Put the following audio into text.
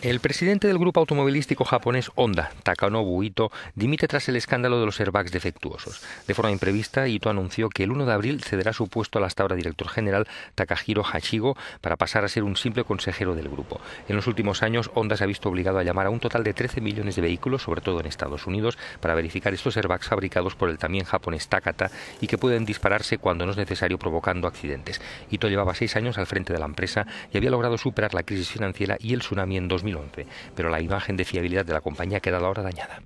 El presidente del grupo automovilístico japonés Honda, Takanobu Ito, dimite tras el escándalo de los airbags defectuosos. De forma imprevista, Ito anunció que el 1 de abril cederá su puesto al hasta ahora director general Takahiro Hachigo para pasar a ser un simple consejero del grupo. En los últimos años, Honda se ha visto obligado a llamar a un total de 13 millones de vehículos, sobre todo en Estados Unidos, para verificar estos airbags fabricados por el también japonés Takata y que pueden dispararse cuando no es necesario provocando accidentes. Ito llevaba seis años al frente de la empresa y había logrado superar la crisis financiera y el en 2011, pero la imagen de fiabilidad de la compañía ha quedado ahora dañada.